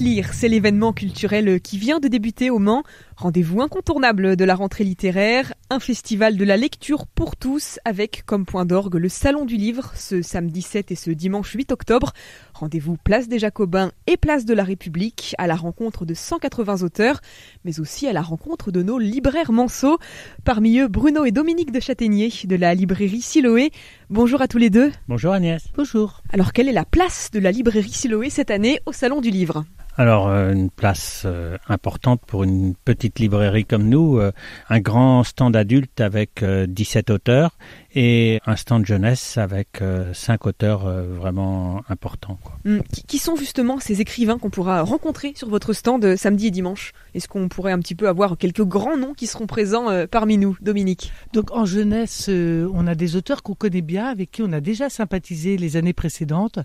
lire, c'est l'événement culturel qui vient de débuter au Mans. Rendez-vous incontournable de la rentrée littéraire, un festival de la lecture pour tous avec comme point d'orgue le Salon du Livre ce samedi 7 et ce dimanche 8 octobre. Rendez-vous place des Jacobins et place de la République à la rencontre de 180 auteurs, mais aussi à la rencontre de nos libraires manceaux, parmi eux Bruno et Dominique de Châtaignier de la librairie Siloé. Bonjour à tous les deux. Bonjour Agnès. Bonjour. Alors quelle est la place de la librairie Siloé cette année au Salon du Livre alors, euh, une place euh, importante pour une petite librairie comme nous, euh, un grand stand adulte avec 17 auteurs et un stand jeunesse avec 5 auteurs vraiment importants. Hum, qui sont justement ces écrivains qu'on pourra rencontrer sur votre stand samedi et dimanche Est-ce qu'on pourrait un petit peu avoir quelques grands noms qui seront présents parmi nous, Dominique Donc, en jeunesse, on a des auteurs qu'on connaît bien, avec qui on a déjà sympathisé les années précédentes,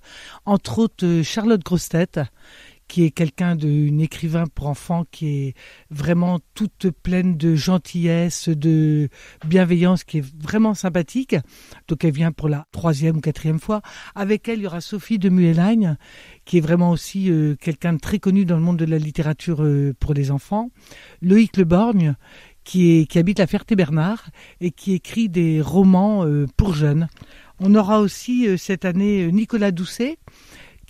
entre autres Charlotte Grostet qui est quelqu'un d'une écrivain pour enfants qui est vraiment toute pleine de gentillesse, de bienveillance, qui est vraiment sympathique. Donc elle vient pour la troisième ou quatrième fois. Avec elle, il y aura Sophie de Muellagne, qui est vraiment aussi euh, quelqu'un de très connu dans le monde de la littérature euh, pour les enfants. Loïc Leborgne, Borgne, qui, habite la Ferté-Bernard et qui écrit des romans euh, pour jeunes. On aura aussi cette année Nicolas Doucet,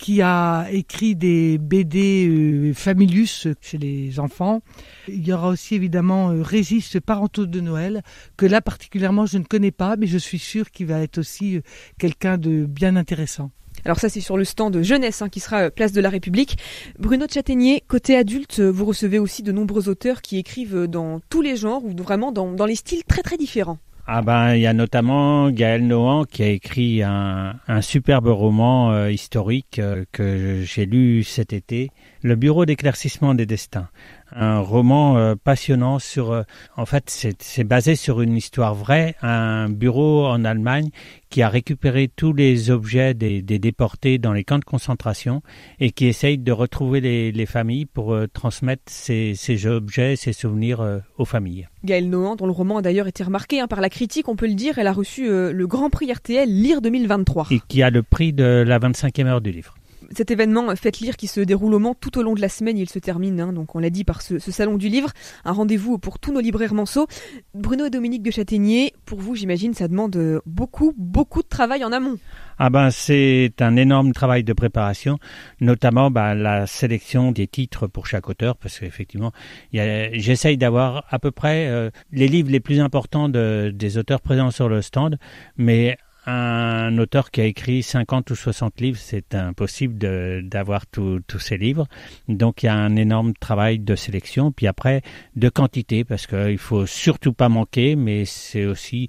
qui a écrit des BD euh, Familius chez les enfants. Il y aura aussi évidemment euh, Résiste parentaux de Noël, que là particulièrement je ne connais pas, mais je suis sûre qu'il va être aussi euh, quelqu'un de bien intéressant. Alors ça, c'est sur le stand de jeunesse hein, qui sera place de la République. Bruno Châtaignier, côté adulte, vous recevez aussi de nombreux auteurs qui écrivent dans tous les genres ou vraiment dans, dans les styles très très différents. Ah ben, il y a notamment Gaël Nohan qui a écrit un, superbe roman euh, historique euh, que j'ai lu cet été, Le Bureau d'éclaircissement des destins un roman euh, passionnant sur. Euh, en fait, c'est basé sur une histoire vraie. Un bureau en Allemagne qui a récupéré tous les objets des, déportés dans les camps de concentration et qui essaye de retrouver les, familles pour euh, transmettre ces, objets, ces souvenirs aux familles. Gaëlle Nohan, dont le roman a d'ailleurs été remarqué hein, par la critique, on peut le dire, elle a reçu le Grand Prix RTL Lire 2023. Et qui a le prix de la 25e heure du livre cet événement euh, Faites lire qui se déroule au Mans tout au long de la semaine, il se termine, hein, donc on l'a dit, par ce, salon du livre. Un rendez-vous pour tous nos libraires manceaux. Bruno et Dominique de Châtaignier, pour vous, j'imagine, ça demande euh, beaucoup, beaucoup de travail en amont. Ah ben, c'est un énorme travail de préparation, notamment ben, la sélection des titres pour chaque auteur, parce qu'effectivement, j'essaye d'avoir à peu près euh, les livres les plus importants des auteurs présents sur le stand, mais un auteur qui a écrit 50 ou 60 livres, c'est impossible d'avoir tous ces livres. Donc il y a un énorme travail de sélection, puis après de quantité, parce qu'il ne faut surtout pas manquer, mais c'est aussi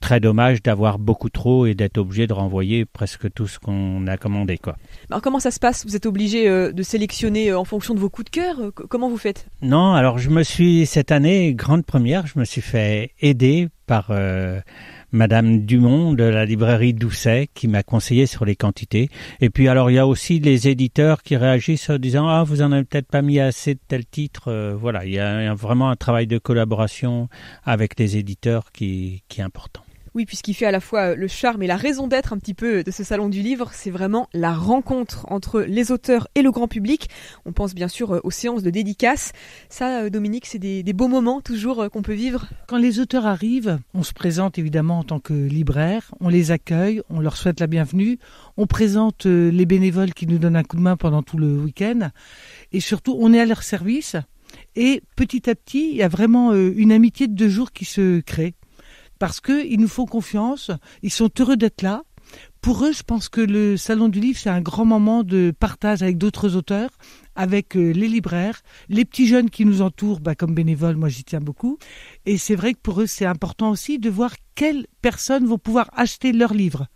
très dommage d'avoir beaucoup trop et d'être obligé de renvoyer presque tout ce qu'on a commandé. Quoi. Alors comment ça se passe Vous êtes obligé euh, de sélectionner euh, en fonction de vos coups de cœur euh, Comment vous faites Non, alors je me suis, cette année, grande première, je me suis fait aider par... Madame Dumont de la librairie Doucet qui m'a conseillé sur les quantités. Et puis alors il y a aussi les éditeurs qui réagissent en disant ah vous en avez peut-être pas mis assez de tels titre. Euh, voilà, il y a vraiment un travail de collaboration avec les éditeurs qui, qui est important. Oui, puisqu'il fait à la fois euh, le charme et la raison d'être un petit peu euh, de ce salon du livre, c'est vraiment la rencontre entre les auteurs et le grand public. On pense bien sûr euh, aux séances de dédicaces. Ça, Dominique, c'est des, des beaux moments toujours qu'on peut vivre. Quand les auteurs arrivent, on se présente évidemment en tant que libraire, on les accueille, on leur souhaite la bienvenue, on présente les bénévoles qui nous donnent un coup de main pendant tout le week-end, et surtout on est à leur service. Et petit à petit, il y a vraiment une amitié de deux jours qui se crée parce qu'ils nous font confiance, ils sont heureux d'être là. Pour eux, je pense que le Salon du Livre, c'est un grand moment de partage avec d'autres auteurs, avec euh, les libraires, les petits jeunes qui nous entourent, bah, comme bénévoles, moi j'y tiens beaucoup. Et c'est vrai que pour eux, c'est important aussi de voir quelles personnes vont pouvoir acheter leurs livres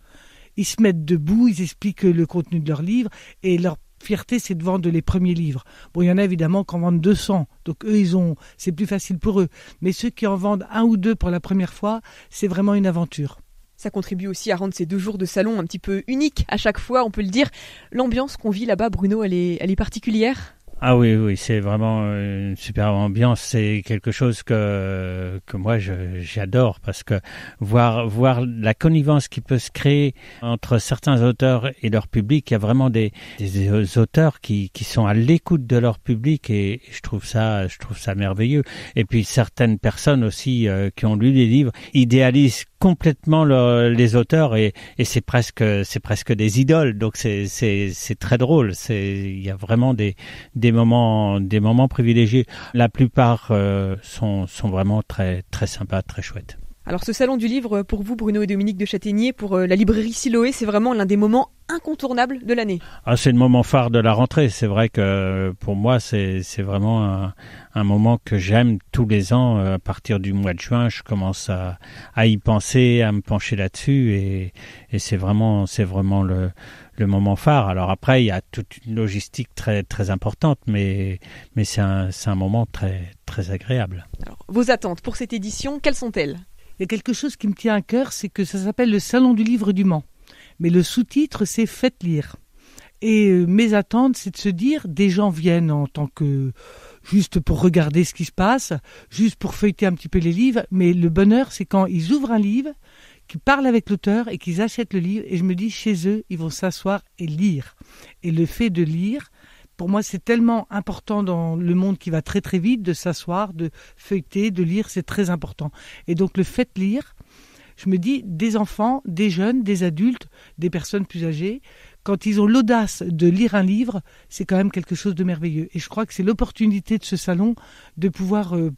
ils se mettent debout, ils expliquent le contenu de leur livres et leur fierté, c'est de vendre les premiers livres. Bon, il y en a évidemment qui en vendent 200, donc eux, ils ont, c'est plus facile pour eux. Mais ceux qui en vendent un ou deux pour la première fois, c'est vraiment une aventure. Ça contribue aussi à rendre ces deux jours de salon un petit peu unique à chaque fois, on peut le dire. L'ambiance qu'on vit là-bas, Bruno, elle est particulière ah oui, oui, c'est vraiment euh, une super ambiance. C'est quelque chose que, que moi j'adore parce que voir, voir la connivence qui peut se créer entre certains auteurs et leur public, il y a vraiment des, auteurs qui, qui sont à l'écoute de leur public et je trouve ça, je trouve ça merveilleux. Et puis certaines personnes aussi euh, qui ont lu des livres idéalisent complètement les auteurs et, c'est presque c'est presque des idoles donc c'est très drôle c'est il y a vraiment des des moments des moments privilégiés la plupart euh, sont sont vraiment très très sympas très chouettes alors ce salon du livre pour vous Bruno et Dominique de Châtaignier pour euh, la librairie Siloé, c'est vraiment l'un des moments incontournables de l'année. Ah, c'est le moment phare de la rentrée. C'est vrai que pour moi, c'est vraiment un, moment que j'aime tous les ans. Euh, à partir du mois de juin, je commence à, y penser, à me pencher là-dessus, et, c'est vraiment, le, moment phare. Alors après, il y a toute une logistique très très importante, mais c'est un, moment très très agréable. Alors, vos attentes pour cette édition, quelles sont-elles il y a quelque chose qui me tient à cœur, c'est que ça s'appelle le Salon du Livre du Mans. Mais le sous-titre, c'est Faites lire. Et euh, mes attentes, c'est de se dire, des gens viennent en tant que juste pour regarder ce qui se passe, juste pour feuilleter un petit peu les livres. Mais le bonheur, c'est quand ils ouvrent un livre, qu'ils parlent avec l'auteur et qu'ils achètent le livre. Et je me dis, chez eux, ils vont s'asseoir et lire. Et le fait de lire, pour moi, c'est tellement important dans le monde qui va très très vite de s'asseoir, de feuilleter, de lire, c'est très important. Et donc le fait de lire, je me dis, des enfants, des jeunes, des adultes, des personnes plus âgées, quand ils ont l'audace de lire un livre, c'est quand même quelque chose de merveilleux. Et je crois que c'est l'opportunité de ce salon de pouvoir euh,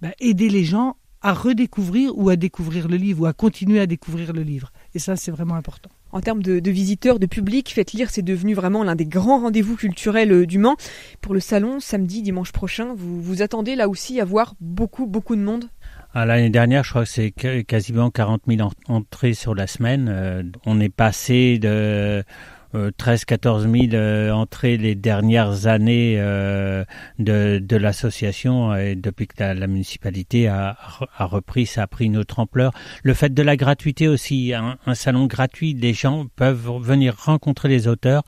bah, aider les gens à redécouvrir ou à découvrir le livre ou à continuer à découvrir le livre. Et ça, c'est vraiment important. En termes de, visiteurs, de public, Faites lire, c'est devenu vraiment l'un des grands rendez-vous culturels euh, du Mans. Pour le salon, samedi, dimanche prochain, vous vous attendez là aussi à voir beaucoup, beaucoup de monde ah, L'année dernière, je crois que c'est quasiment 40 000 entrées sur la semaine. Euh, on est passé de 13-14 euh, 000 euh, entrées les dernières années euh, de, de l'association et depuis que la, municipalité a, a, repris, ça a pris une autre ampleur. Le fait de la gratuité aussi, un, salon gratuit, les gens peuvent venir rencontrer les auteurs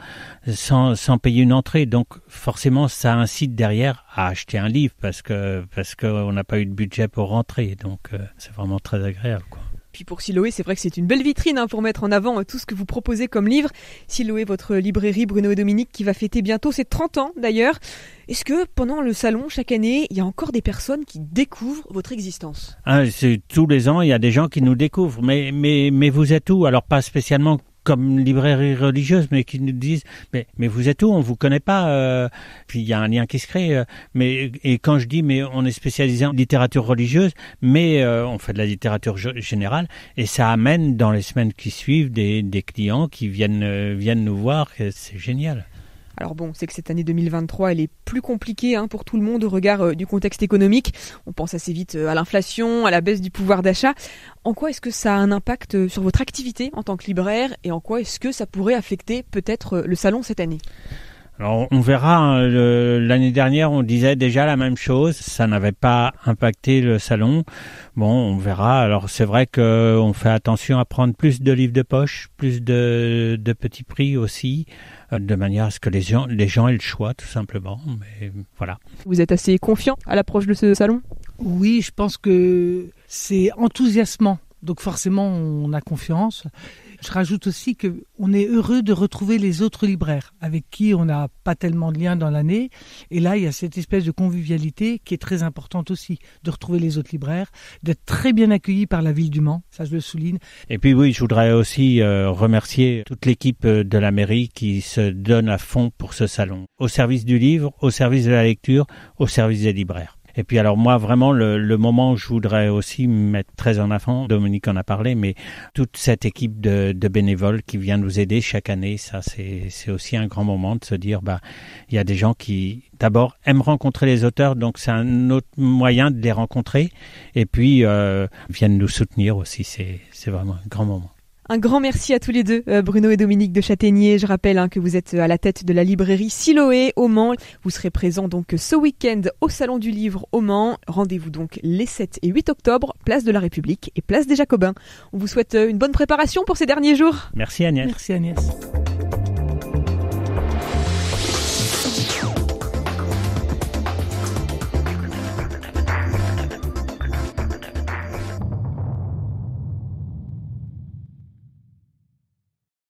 sans, sans payer une entrée. Donc forcément, ça incite derrière à acheter un livre parce que parce qu'on n'a pas eu de budget pour rentrer. Donc c'est vraiment très agréable. Quoi. Puis pour Siloé, c'est vrai que c'est une belle vitrine hein, pour mettre en avant euh, tout ce que vous proposez comme livre. Siloé, votre librairie Bruno et Dominique qui va fêter bientôt ses 30 ans d'ailleurs. Est-ce que pendant le salon, chaque année, il y a encore des personnes qui découvrent votre existence ah, Tous les ans, il y a des gens qui nous découvrent. Mais, mais, mais vous êtes où Alors pas spécialement comme librairie religieuse, mais qui nous disent mais, mais vous êtes où On vous connaît pas. Euh. puis il y a un lien qui se crée. Euh. mais et quand je dis mais on est spécialisé en littérature religieuse, mais euh, on fait de la littérature générale et ça amène dans les semaines qui suivent des, des clients qui viennent viennent nous voir. C'est génial. Alors bon, c'est que cette année 2023, elle est plus compliquée hein, pour tout le monde au regard euh, du contexte économique. On pense assez vite euh, à l'inflation, à la baisse du pouvoir d'achat. En quoi est-ce que ça a un impact euh, sur votre activité en tant que libraire et en quoi est-ce que ça pourrait affecter peut-être le salon cette année on verra. Hein, l'année dernière, on disait déjà la même chose. Ça n'avait pas impacté le salon. Bon, on verra. Alors, c'est vrai qu'on fait attention à prendre plus de livres de poche, plus de, petits prix aussi, euh, de manière à ce que les gens, les gens aient le choix, tout simplement. Mais voilà. Vous êtes assez confiant à l'approche de ce salon Oui, je pense que c'est enthousiasmant. Donc, forcément, on a confiance. Je rajoute aussi que on est heureux de retrouver les autres libraires avec qui on n'a pas tellement de liens dans l'année. Et là, il y a cette espèce de convivialité qui est très importante aussi, de retrouver les autres libraires, d'être très bien accueillis par la ville du Mans, ça je le souligne. Et puis oui, je voudrais aussi euh, remercier toute l'équipe euh, de la mairie qui se donne à fond pour ce salon, au service du livre, au service de la lecture, au service des libraires. Et puis alors moi vraiment le, moment je voudrais aussi mettre très en avant, Dominique en a parlé, mais toute cette équipe de, bénévoles qui vient nous aider chaque année, ça c'est aussi un grand moment de se dire bah il y a des gens qui d'abord aiment rencontrer les auteurs, donc c'est un autre moyen de les rencontrer, et puis euh, viennent nous soutenir aussi, c'est vraiment un grand moment. Un grand merci à tous les deux, euh, Bruno et Dominique de Châtaignier. Je rappelle hein, que vous êtes euh, à la tête de la librairie Siloé au Mans. Vous serez présents donc euh, ce week-end au Salon du Livre au Mans. Rendez-vous donc les 7 et 8 octobre, place de la République et place des Jacobins. On vous souhaite une bonne préparation pour ces derniers jours. Merci Agnès. Merci Agnès.